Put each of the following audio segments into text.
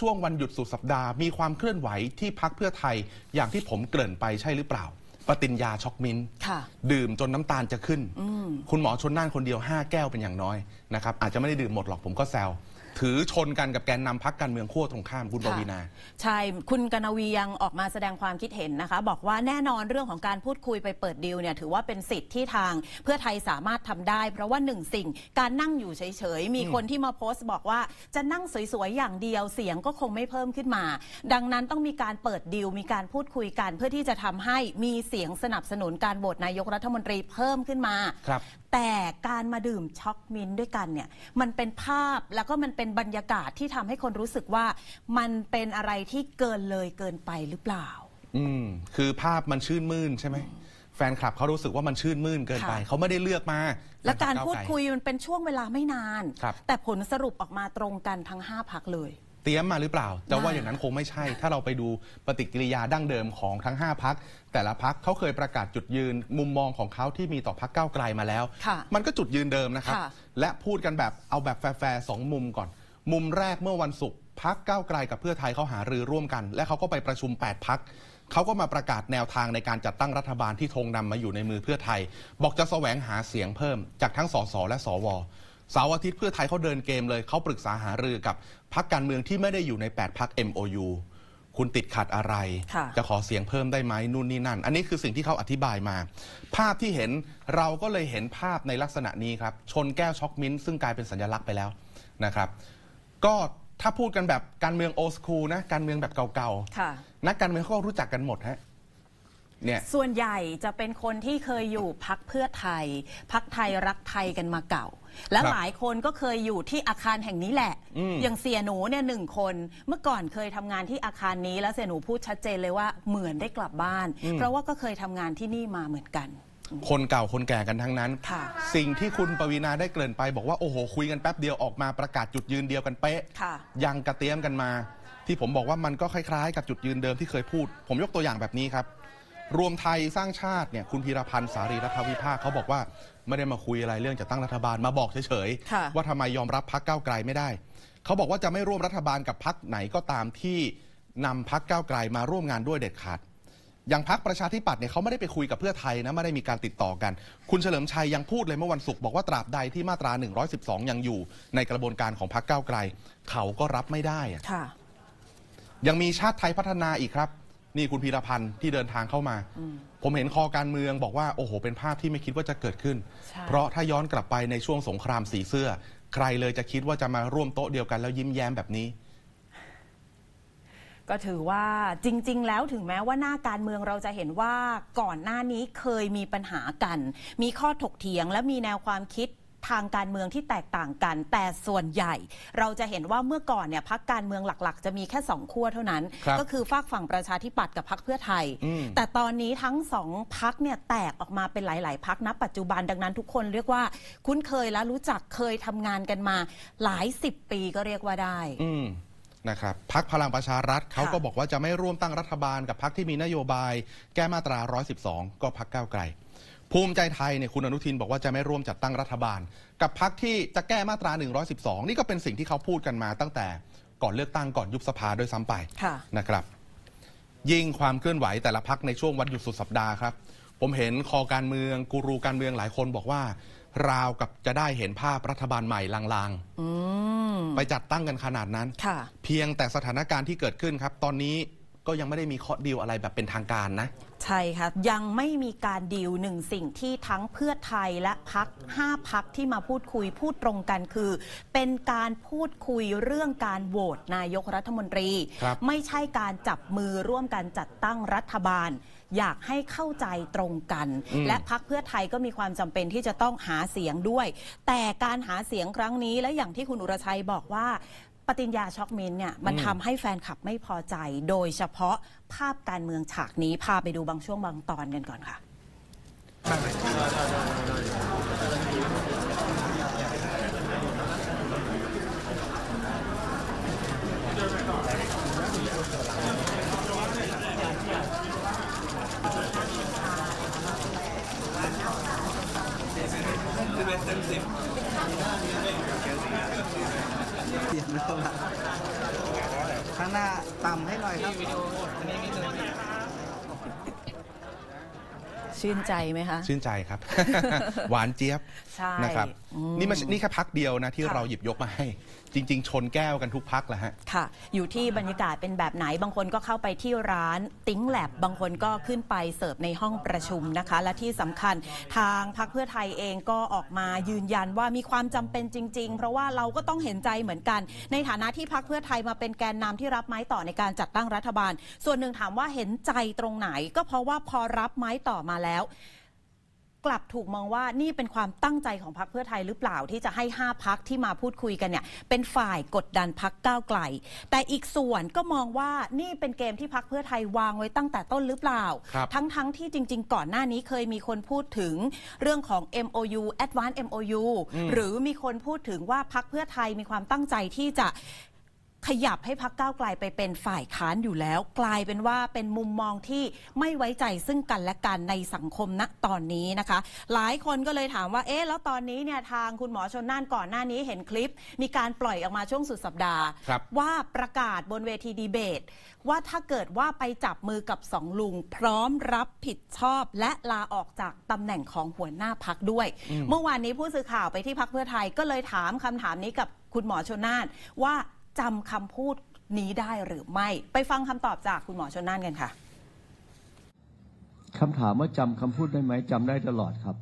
ช่วงวันหยุดสุดสัปดาห์ มีความเคลื่อนไหวที่พักเพื่อไทยอย่างที่ผมเกริ่นไปใช่หรือเปล่า ปฏิญญาช็อกมินดื่มจนน้ำตาลจะขึ้น คุณหมอชนน่านคนเดียว 5 แก้วเป็นอย่างน้อยนะครับอาจจะไม่ได้ดื่มหมดหรอกผมก็แซวถือชนกันกับแกนนำพักการเมืองขั้วตรงข้ามคุณบวีนาใช่คุณกนวียังออกมาแสดงความคิดเห็นนะคะ บอกว่าแน่นอนเรื่องของการพูดคุยไปเปิดดีลเนี่ยถือว่าเป็นสิทธิ์ที่ทางเพื่อไทยสามารถทำได้ เพราะว่าหนึ่งสิ่งการนั่งอยู่เฉยๆมีคนที่มาโพสต์บอกว่าจะนั่งสวยๆอย่างเดียวเสียงก็คงไม่เพิ่มขึ้นมา ดังนั้นต้องมีการเปิดดีลมีการพูดคุยกันเพื่อที่จะทำให้มีเสียงสนับสนุนการโหวตนายกรัฐมนตรีเพิ่มขึ้นมาครับ แต่การมาดื่มช็อกมินด้วยกันเนี่ยมันเป็นภาพแล้วก็มันเป็นเป็นบรรยากาศที่ทำให้คนรู้สึกว่ามันเป็นอะไรที่เกินเลยเกินไปหรือเปล่า อืมคือภาพมันชื่นมื่นใช่ไหม แฟนคลับเขารู้สึกว่ามันชื่นมื่นเกินไปเขาไม่ได้เลือกมาและการพูดคุยมันเป็นช่วงเวลาไม่นาน แต่ผลสรุปออกมาตรงกันทั้ง5พักเลยเตรียมมาหรือเปล่า แต่ว่าอย่างนั้นคงไม่ใช่ ถ้าเราไปดูปฏิกิริยาดั้งเดิมของทั้ง 5 พัก แต่ละพักเขาเคยประกาศจุดยืนมุมมองของเขาที่มีต่อพักก้าวไกลมาแล้ว มันก็จุดยืนเดิมนะครับ และพูดกันแบบเอาแบบแฟร์สองมุมก่อน มุมแรกเมื่อวันศุกร์พักก้าวไกลกับเพื่อไทยเขาหารือร่วมกัน และเขาก็ไปประชุม 8พักเขาก็มาประกาศแนวทางในการจัดตั้งรัฐบาลที่ธงนำมาอยู่ในมือเพื่อไทย บอกจะแสวงหาเสียงเพิ่มจากทั้งสสและสวเสาร์อาทิตย์เพื่อไทยเขาเดินเกมเลย เขาปรึกษาหารือกับ พักการเมืองที่ไม่ได้อยู่ใน 8พัก MOU คุณติดขัดอะไรจะขอเสียงเพิ่มได้ไหมนู่นนี่นั่น อันนี้คือสิ่งที่เขาอธิบายมา ภาพที่เห็นเราก็เลยเห็นภาพในลักษณะนี้ครับ ชนแก้วช็อกมิ้นซึ่งกลายเป็นสัญลักษณ์ไปแล้วนะครับก็ถ้าพูดกันแบบการเมืองโอสคูนะการเมืองแบบเก่าๆนักการเมืองเขาก็รู้จักกันหมดฮะเนี่ยส่วนใหญ่จะเป็นคนที่เคยอยู่พักเพื่อไทย พักไทยรักไทยกันมาเก่า และหลายคนก็เคยอยู่ที่อาคารแห่งนี้แหละ อย่างเสียหนูเนี่ยหนึ่งคน เมื่อก่อนเคยทำงานที่อาคารนี้ แล้วเสียหนูพูดชัดเจนเลยว่าเหมือนได้กลับบ้าน เพราะว่าก็เคยทำงานที่นี่มาเหมือนกัน คนเก่าคนแก่กันทั้งนั้น สิ่งที่คุณปวีนาได้เกริ่นไปบอกว่าโอ้โหคุยกันแป๊บเดียวออกมาประกาศจุดยืนเดียวกันเป๊ะยังกระเตี้ยมกันมา ที่ผมบอกว่ามันก็คล้ายๆ กับจุดยืนเดิมที่เคยพูด ผมยกตัวอย่างแบบนี้ครับรวมไทยสร้างชาติเนี่ยคุณพีรพันธ์สารีรัฐวิภาคเขาบอกว่าไม่ได้มาคุยอะไรเรื่องจะตั้งรัฐบาลมาบอกเฉยๆว่าทำไมยอมรับพักเก้าวไกลไม่ได้เขาบอกว่าจะไม่ร่วมรัฐบาลกับพักไหนก็ตามที่นำพักเก้าวไกลมาร่วมงานด้วยเด็ดขาดอย่างพักประชาธิปัตย์เนี่ยเขาไม่ได้ไปคุยกับเพื่อไทยนะไม่ได้มีการติดต่อกัน คุณเฉลิมชัยยังพูดเลยเมื่อวันศุกร์บอกว่าตราบใดที่มาตรา 112 ยังอยู่ ในกระบวนการของพักเก้าวไกลเขาก็รับไม่ได้ยังมีชาติไทยพัฒนาอีกครับนี่คุณพีรพันธ์ที่เดินทางเข้ามาผมเห็นคอการเมืองบอกว่าโอ้โหเป็นภาพที่ไม่คิดว่าจะเกิดขึ้น เพราะถ้าย้อนกลับไปในช่วงสงครามสีเสื้อ ใครเลยจะคิดว่าจะมาร่วมโต๊ะเดียวกัน แล้วยิ้มแย้มแบบนี้ ก็ถือว่าจริง ๆ แล้วถึงแม้ว่าหน้าการเมืองเราจะเห็นว่าก่อนหน้านี้เคยมีปัญหากัน มีข้อถกเถียงและมีแนวความคิดทางการเมืองที่แตกต่างกันแต่ส่วนใหญ่เราจะเห็นว่าเมื่อก่อนเนี่ยพักการเมืองหลักๆ จะมีแค่สองขั้วเท่านั้น ก็คือฝากฝั่งประชาธิปัตย์กับพักเพื่อไทย แต่ตอนนี้ทั้งสองพักเนี่ยแตกออกมาเป็นหลายๆพักนบปัจจุบันดังนั้นทุกคนเรียกว่า คุ้นเคยและรู้จักเคยทำงานกันมาหลายสิบปีก็เรียกว่าได้นะครับพักพลังประชารัฐเขาก็บอกว่าจะไม่ร่วมตั้งรัฐบาลกับพักที่มีนโยบาย แก้มาตรา 112 ก็พักก้าวไกลภูมิใจไทยเนี่ยคุณอนุทินบอกว่าจะไม่ร่วมจัดตั้งรัฐบาล กับพักที่จะแก้มาตรา 112 นี่ก็เป็นสิ่งที่เขาพูดกันมาตั้งแต่ก่อนเลือกตั้งก่อนยุบสภาด้วยซ้ำไปะนะครับ ยิ่งความเคลื่อนไหวแต่ละพักในช่วงวันหยุดสุดสัปดาห์ครับ ผมเห็นคอการเมืองกูรูการเมืองหลายคนบอกว่า ราวกับจะได้เห็นภาพรัฐบาลใหม่ลางๆไปจัดตั้งกันขนาดนั้นเพียงแต่สถานการณ์ที่เกิดขึ้นครับ ตอนนี้ก็ยังไม่ได้มีข้อดีลอะไรแบบเป็นทางการนะ ใช่ค่ะยังไม่มีการดีลหนึ่งสิ่งที่ทั้งเพื่อไทยและพักห้าพักที่มาพูดคุยพูดตรงกันคือ เป็นการพูดคุยเรื่องการโหวตนายกรัฐมนตรีรไม่ใช่การจับมือร่วมกันจัดตั้งรัฐบาล อยากให้เข้าใจตรงกัน และพักเพื่อไทยก็มีความจำเป็นที่จะต้องหาเสียงด้วย แต่การหาเสียงครั้งนี้และอย่างที่คุณอุรชัยบอกว่าปฏิญญาช็อกมินเนี่ยมันทำให้แฟนคลับไม่พอใจ โดยเฉพาะภาพการเมืองฉากนี้ พาไปดูบางช่วงบางตอนกันก่อนค่ะชื่นใจไหมคะชื่นใจครับหวานเจี๊ยบใช่นะครับนี่มานี่แค่พักเดียวนะที่เราหยิบยกมาให้ จริงๆชนแก้วกันทุกพักแหละฮะค่ะอยู่ที่บรรยากาศเป็นแบบไหนบางคนก็เข้าไปที่ร้านติ้งแลบบางคนก็ขึ้นไปเสิร์ฟในห้องประชุมนะคะและที่สำคัญทางพักเพื่อไทยเองก็ออกมายืนยันว่ามีความจำเป็นจริงๆ เพราะว่าเราก็ต้องเห็นใจเหมือนกัน ในฐานะที่พักเพื่อไทยมาเป็นแกนนำที่รับไม้ต่อในการจัดตั้งรัฐบาล ส่วนหนึ่งถามว่าเห็นใจตรงไหน ก็เพราะว่าพอรับไม้ต่อมาแล้วแล้วกลับถูกมองว่านี่เป็นความตั้งใจของพรรคเพื่อไทยหรือเปล่าที่จะให้ 5 พักที่มาพูดคุยกันเนี่ย เป็นฝ่ายกดดันพักก้าวไกล แต่อีกส่วนก็มองว่านี่เป็นเกมที่พักเพื่อไทยวางไว้ตั้งแต่ต้นหรือเปล่า ทั้งๆทที่จริงๆ ก่อนหน้านี้เคยมีคนพูดถึงเรื่องของ MOU Advance MOU อมหรือมีคนพูดถึงว่าพักเพื่อไทยมีความตั้งใจที่จะขยับให้พักก้าวไกลไปเป็นฝ่ายค้านอยู่แล้ว กลายเป็นว่าเป็นมุมมองที่ไม่ไว้ใจ ซึ่งกันและกันในสังคมณตอนนี้นะคะ หลายคนก็เลยถามว่า เอ๊ะแล้วตอนนี้เนี่ย ทางคุณหมอชนน่านก่อนหน้านี้เห็นคลิปมีการปล่อยออกมาช่วงสุดสัปดาห์ ว่าประกาศบนเวทีดีเบต ว่าถ้าเกิดว่าไปจับมือกับสองลุง พร้อมรับผิดชอบและลาออกจากตำแหน่งของหัวหน้าพักด้วย เมื่อวานนี้ผู้สื่อข่าวไปที่พักเพื่อไทยก็เลยถามคำถามนี้กับคุณหมอชนน่านว่าจำคำพูดนี้ได้หรือไม่ไปฟังคำตอบจากคุณหมอชนน่านกันค่ะคำถามว่าจำคำพูดได้ไหมจำได้ตลอดครับ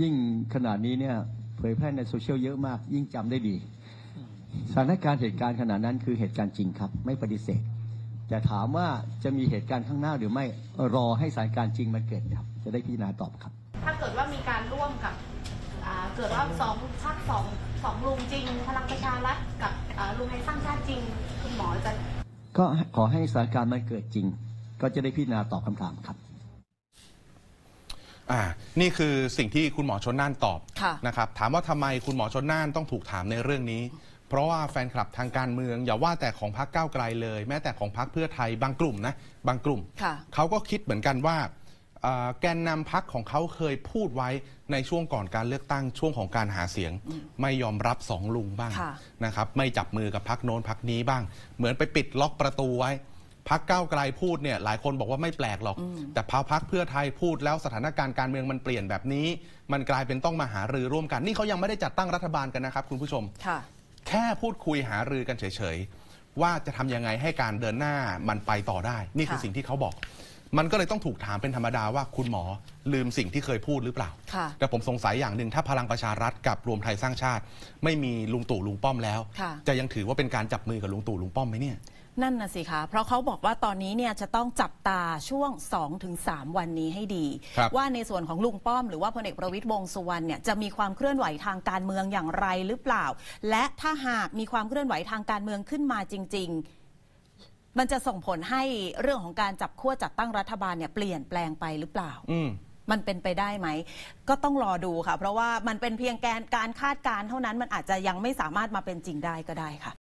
ยิ่งขนาดนี้เนี่ย เผยแพร่ในโซเชียลเยอะมาก ยิ่งจำได้ดีสถานการณ์เหตุการณ์ขณะนั้นคือเหตุการณ์จริงครับ ไม่ปฏิเสธ จะถามว่าจะมีเหตุการณ์ข้างหน้าหรือไม่รอให้สถานการณ์จริงมันเกิดครับ จะได้พิจารณาตอบครับ ถ้าเกิดว่ามีการร่วมกับเกิดว่าสองพักสองสองลุงจริงพลังประชารัฐกับรวมไทยสร้างชาติจริง คุณหมอจะก็ขอให้สถานการณ์มันเกิดจริง ก็จะได้พิจารณาตอบคำถามครับ อ่า นี่คือสิ่งที่คุณหมอชนน่านตอบะนะครับถามว่าทำไมคุณหมอชนน่านต้องถูกถามในเรื่องนี้ เพราะว่าแฟนคลับทางการเมือง อย่าว่าแต่ของพรรคก้าวไกลเลย แม้แต่ของพรรคเพื่อไทยบางกลุ่มนะ บางกลุ่มเขาก็คิดเหมือนกันว่าแกนนำพักของเขาเคยพูดไว้ในช่วงก่อนการเลือกตั้งช่วงของการหาเสียง ไม่ยอมรับสองลุงบ้างนะครับไม่จับมือกับพักโน้นพักนี้บ้าง เหมือนไปปิดล็อกประตูไว้พักก้าวไกลพูดเนี่ยหลายคนบอกว่าไม่แปลกหรอก แต่พาพักเพื่อไทยพูดแล้วสถานการณ์การเมืองมันเปลี่ยนแบบนี้ มันกลายเป็นต้องมาหารือร่วมกัน นี่เขายังไม่ได้จัดตั้งรัฐบาลกันนะครับ คุณผู้ชมแค่พูดคุยหารือกันเฉยๆว่าจะทํำยังไงให้การเดินหน้ามันไปต่อได้ นี่คือสิ่งที่เขาบอกมันก็เลยต้องถูกถามเป็นธรรมดาว่าคุณหมอลืมสิ่งที่เคยพูดหรือเปล่า แต่ผมสงสัยอย่างหนึ่งถ้าพลังประชารัฐกับรวมไทยสร้างชาติ ไม่มีลุงตู่ลุงป้อมแล้วะจะยังถือว่าเป็นการจับมือกับลุงตู่ลุงป้อมไหมเนี่ย นั่นน่ะสิคะเพราะเขาบอกว่าตอนนี้เนี่ยจะต้องจับตาช่วง 2-3 วันนี้ให้ดี ว่าในส่วนของลุงป้อม หรือว่าพลเอกประวิตยวงสุวรรณเนี่ยจะมีความเคลื่อนไหวทางการเมืองอย่างไรหรือเปล่า และถ้าหากมีความเคลื่อนไหวทางการเมืองขึ้นมาจริง ๆมันจะส่งผลให้เรื่องของการจับขั้วจัดตั้งรัฐบาลเนี่ยเปลี่ยนแปลงไปหรือเปล่าอืมันเป็นไปได้ไหม ก็ต้องรอดูค่ะ เพราะว่ามันเป็นเพียงแกนการคาดการณ์เท่านั้น มันอาจจะยังไม่สามารถมาเป็นจริงได้ก็ได้ค่ะ